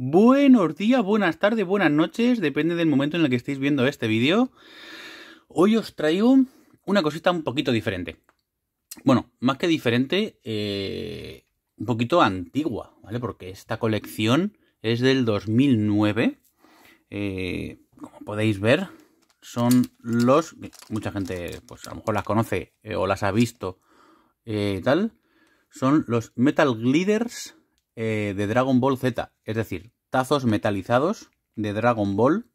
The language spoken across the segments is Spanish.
Buenos días, buenas tardes, buenas noches, depende del momento en el que estéis viendo este vídeo. Hoy os traigo una cosita un poquito diferente. Bueno, más que diferente, eh, un poquito antigua, ¿vale? Porque esta colección es del 2009. Eh, como podéis ver, son los... Mucha gente, pues a lo mejor las conoce eh, o las ha visto tal. Son los Metal Gliders eh, de Dragon Ball Z, es decir, tazos metalizados de Dragon Ball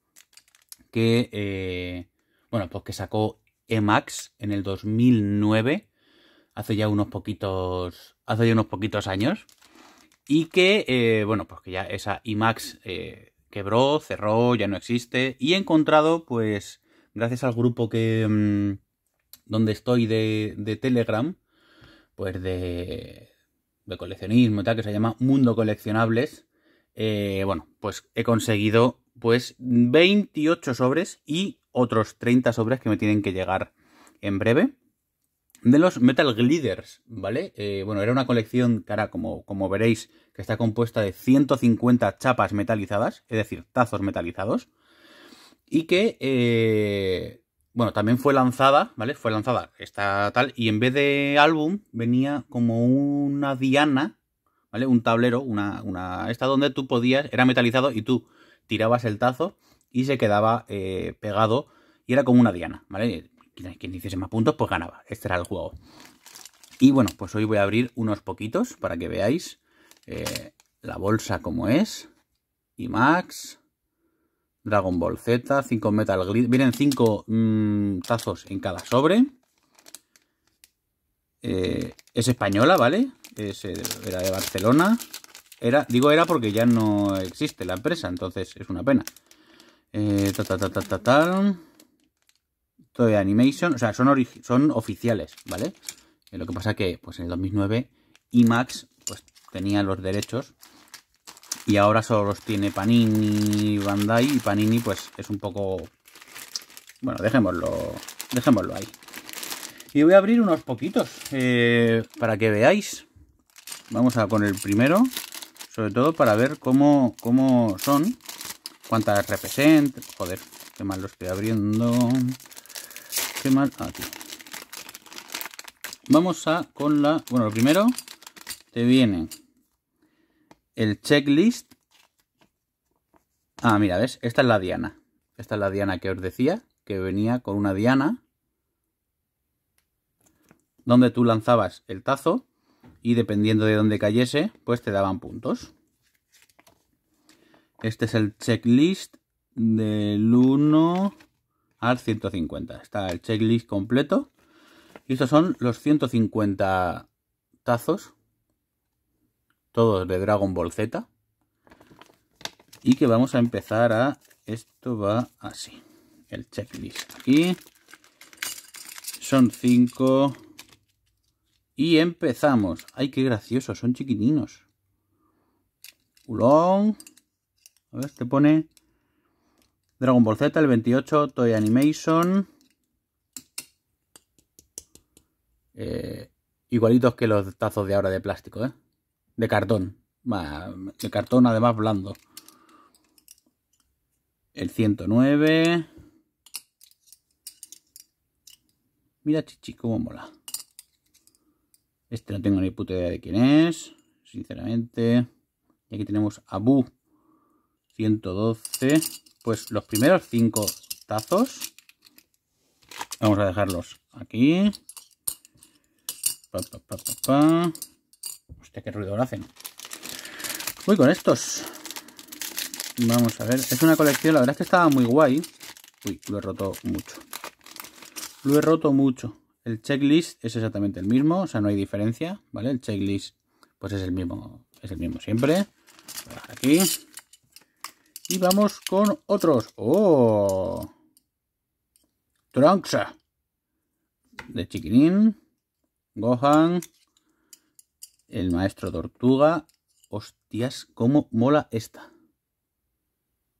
que, eh, bueno, pues que sacó Emax en el 2009, hace ya unos poquitos, hace ya unos poquitos años, y que, eh, bueno, pues que ya esa Emax quebró, cerró, ya no existe, y he encontrado, pues, gracias al grupo que... Mm, donde estoy de Telegram, pues de, de coleccionismo y tal, que se llama Mundo Coleccionables, eh, bueno, pues he conseguido pues 28 sobres y otros 30 sobres que me tienen que llegar en breve. De los Metal Gliders, ¿vale? Eh, bueno, era una colección, cara, como, como veréis, que está compuesta de 150 chapas metalizadas, es decir, tazos metalizados, y que eh, bueno, también fue lanzada, ¿vale? Fue lanzada esta tal, y en vez de álbum venía como una diana, ¿vale? Un tablero, una, una, esta donde tú podías, era metalizado y tú tirabas el tazo y se quedaba eh, pegado y era como una diana, ¿vale? Quien, hiciese más puntos, pues ganaba. Este era el juego. Y bueno, pues hoy voy a abrir unos poquitos para que veáis eh, la bolsa como es. Y Max. Dragon Ball Z, 5 Metal Grid. Vienen 5 mm, tazos en cada sobre. Eh, es española, ¿vale? Eh, era de Barcelona. Era, digo era porque ya no existe la empresa, entonces es una pena. Eh, ta, ta, ta, ta, ta, Toy Animation, o sea, son, son oficiales, ¿vale? lo que pasa que, pues en el 2009, IMAX pues, tenía los derechos y ahora solo los tiene Panini, Bandai y Panini pues es un poco... Bueno, dejémoslo, dejémoslo ahí. Y voy a abrir unos poquitos eh, para que veáis. Vamos a con el primero, sobre todo para ver cómo, cómo son, cuántas representan... Joder, qué mal lo estoy abriendo. Qué mal... Ah, aquí. Vamos a con la... Bueno, lo primero te viene el checklist. Ah, mira, ¿ves? Esta es la diana. Esta es la diana que os decía, que venía con una diana donde tú lanzabas el tazo y dependiendo de dónde cayese, pues te daban puntos. Este es el checklist del 1 al 150. Está el checklist completo. Y estos son los 150 tazos todos de Dragon Ball Z. Y que vamos a empezar a... Esto va así. El checklist aquí. Son cinco. Y empezamos. ¡Ay, qué gracioso! Son chiquitinos. Ulong. A ver, te pone... Dragon Ball Z, el 28, Toy Animation. Eh, igualitos que los tazos de ahora de plástico, ¿eh? de cartón, de cartón además blando. El 109. Mira, chichi, cómo mola. Este no tengo ni puta idea de quién es, sinceramente. Y aquí tenemos Abu 112. Pues los primeros 5 tazos. Vamos a dejarlos aquí. Pa, pa, pa, este, qué ruido lo hacen. Voy con estos. Vamos a ver. Es una colección, la verdad es que estaba muy guay. Uy, lo he roto mucho. Lo he roto mucho. El checklist es exactamente el mismo, o sea, no hay diferencia, ¿vale? El checklist, pues es el mismo, es el mismo siempre. Aquí. Y vamos con otros. ¡Oh! Trunks. De Chiquinín. Gohan. El maestro tortuga. Hostias, cómo mola esta.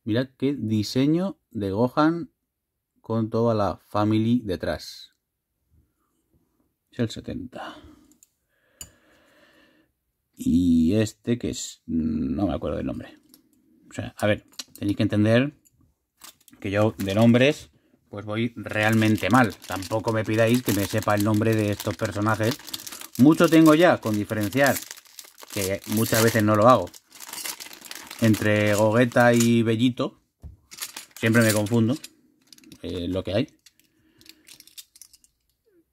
Mirad qué diseño de Gohan con toda la family detrás. Es el 70. Y este que es... No me acuerdo del nombre. O sea, a ver, tenéis que entender que yo de nombres pues voy realmente mal. Tampoco me pidáis que me sepa el nombre de estos personajes mucho tengo ya con diferenciar, que muchas veces no lo hago, entre gogueta y Bellito. Siempre me confundo eh, lo que hay.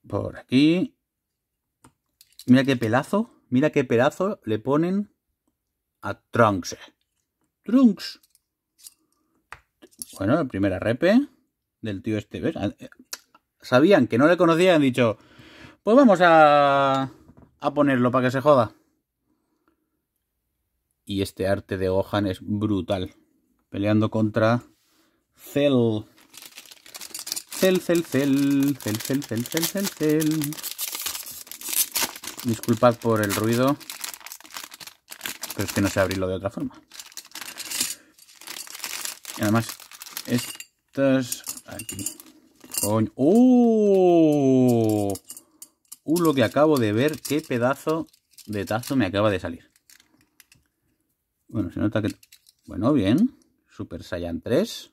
Por aquí. Mira qué pelazo, mira qué pedazo le ponen a Trunks. Trunks. Bueno, la primera repe del tío este. Ah, eh, sabían que no le conocían, han dicho, pues vamos a, a ponerlo para que se joda. Y este arte de Gohan es brutal. Peleando contra Cell. Cel, Cell. cel, cel, Cell, Cell, Cell, Cell Disculpad por el ruido, pero es que no sé abrirlo de otra forma. Y además, estas... Aquí. Coño. ¡Uh! Uy, lo que acabo de ver, qué pedazo de tazo me acaba de salir. Bueno, se nota que... Bueno, bien. Super Saiyan 3.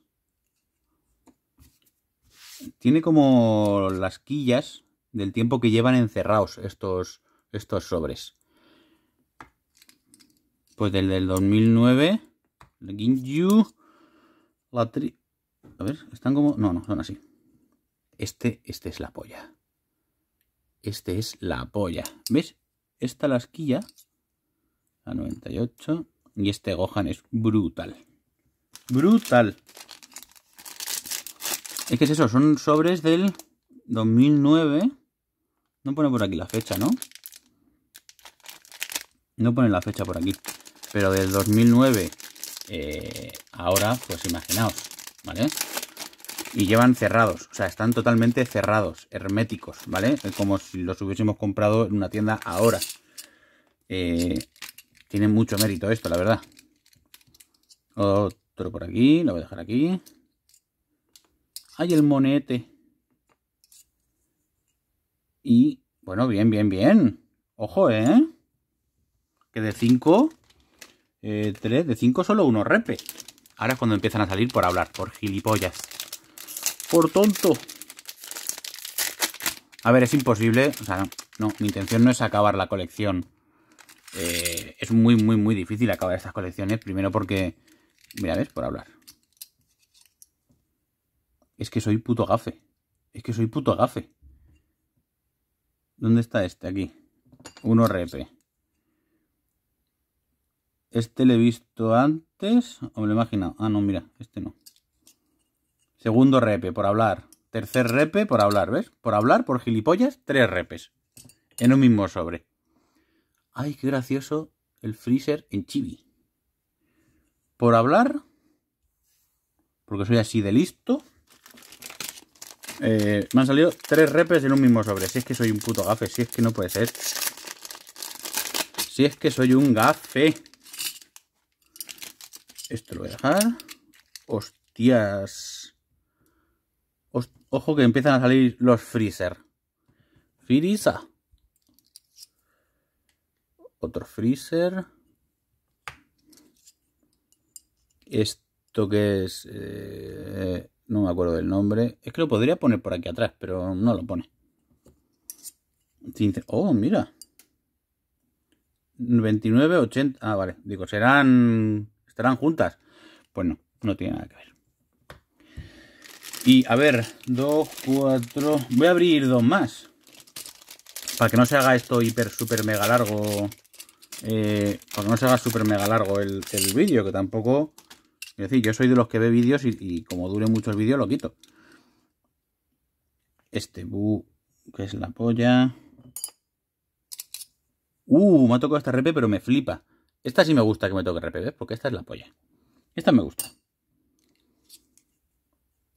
Tiene como las quillas del tiempo que llevan encerrados estos, estos sobres. Pues del, del 2009, Ginyu, la tri... A ver, están como... No, no, son así. Este, este es la polla. Este es la polla. ¿Ves? Esta lasquilla a 98. Y este Gohan es brutal. ¡Brutal! Es que es eso, son sobres del 2009. No pone por aquí la fecha, ¿no? No pone la fecha por aquí. Pero del 2009 eh, ahora, pues imaginaos, ¿vale? y llevan cerrados, o sea, están totalmente cerrados, herméticos, ¿vale? Como si los hubiésemos comprado en una tienda ahora. Eh, Tienen mucho mérito esto, la verdad. Otro por aquí, lo voy a dejar aquí. Hay el monete! Y, bueno, bien, bien, bien. Ojo, ¿eh? Que de 5... 3, eh, de 5 solo uno repe. Ahora es cuando empiezan a salir por hablar, por gilipollas por tonto. A ver, es imposible. O sea, no, mi intención no es acabar la colección. Eh, es muy, muy, muy difícil acabar estas colecciones. Primero porque... Mira, ¿ves? Por hablar. Es que soy puto gafe. Es que soy puto gafe. ¿Dónde está este? Aquí. Uno rp Este le he visto antes. O me lo he imaginado. Ah, no, mira. Este no. Segundo repe por hablar. Tercer repe por hablar, ¿ves? Por hablar, por gilipollas, tres repes. En un mismo sobre. Ay, qué gracioso el freezer en chibi. Por hablar, porque soy así de listo. Eh, me han salido tres repes en un mismo sobre. Si es que soy un puto gafe, si es que no puede ser. Si es que soy un gafe. Esto lo voy a dejar. Hostias. Ojo que empiezan a salir los freezer. Firisa. Otro freezer. Esto que es... Eh, no me acuerdo del nombre. Es que lo podría poner por aquí atrás, pero no lo pone. Oh, mira. 29, 80. Ah, vale. Digo, serán... Estarán juntas. Pues no, no tiene nada que ver. Y a ver, dos, cuatro... Voy a abrir dos más. Para que no se haga esto hiper, super mega largo. Eh, para que no se haga super mega largo el, vídeo, que tampoco... Es decir, yo soy de los que ve vídeos y, como dure mucho el vídeo lo quito. Este bu, que es la polla. Uh, me ha tocado esta repe, pero me flipa. Esta sí me gusta que me toque repe, ¿ves? Porque esta es la polla. Esta me gusta.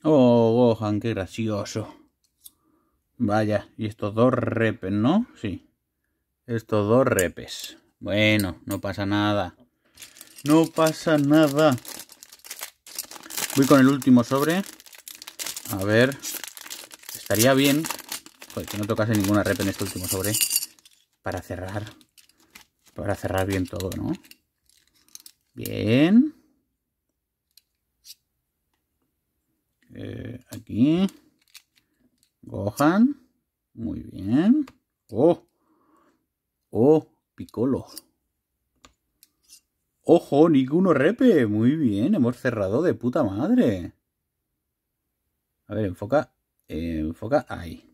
Oh, Gohan, qué gracioso. Vaya, y estos dos repes, ¿no? Sí. Estos dos repes. Bueno, no pasa nada. No pasa nada. Voy con el último sobre. A ver. Estaría bien. Joder, que no tocase ninguna rep en este último sobre. Para cerrar. Para cerrar bien todo, ¿no? Bien. Eh, aquí. Gohan. Muy bien. Oh. Oh, Piccolo. Ojo, ninguno repe. Muy bien, hemos cerrado de puta madre. A ver, enfoca. enfoca ahí.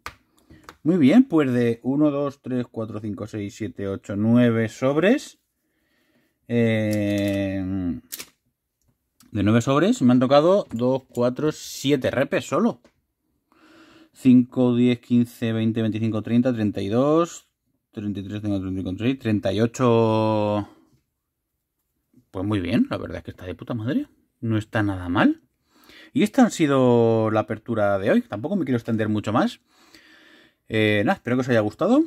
Muy bien, pues de 1, 2, 3, 4, 5, 6, 7, 8, 9 sobres. Eh, de 9 sobres me han tocado 2, 4, 7 repes solo. 5, 10, 15, 20, 25, 30, 32, 33, 34, 36 38... Pues muy bien, la verdad es que está de puta madre. No está nada mal. Y esta ha sido la apertura de hoy. Tampoco me quiero extender mucho más. Eh, nada, espero que os haya gustado.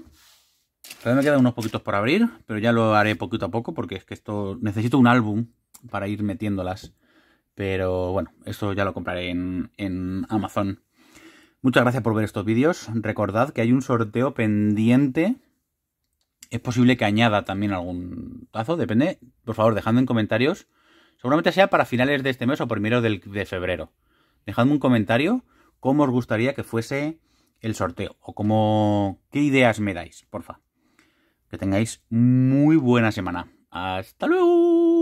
Todavía me quedan unos poquitos por abrir, pero ya lo haré poquito a poco porque es que esto necesito un álbum para ir metiéndolas. Pero bueno, esto ya lo compraré en, Amazon. Muchas gracias por ver estos vídeos. Recordad que hay un sorteo pendiente. Es posible que añada también algún tazo, depende. Por favor, dejadme en comentarios. Seguramente sea para finales de este mes o primero de febrero. Dejadme un comentario cómo os gustaría que fuese el sorteo o cómo, qué ideas me dais, porfa. Que tengáis muy buena semana. Hasta luego.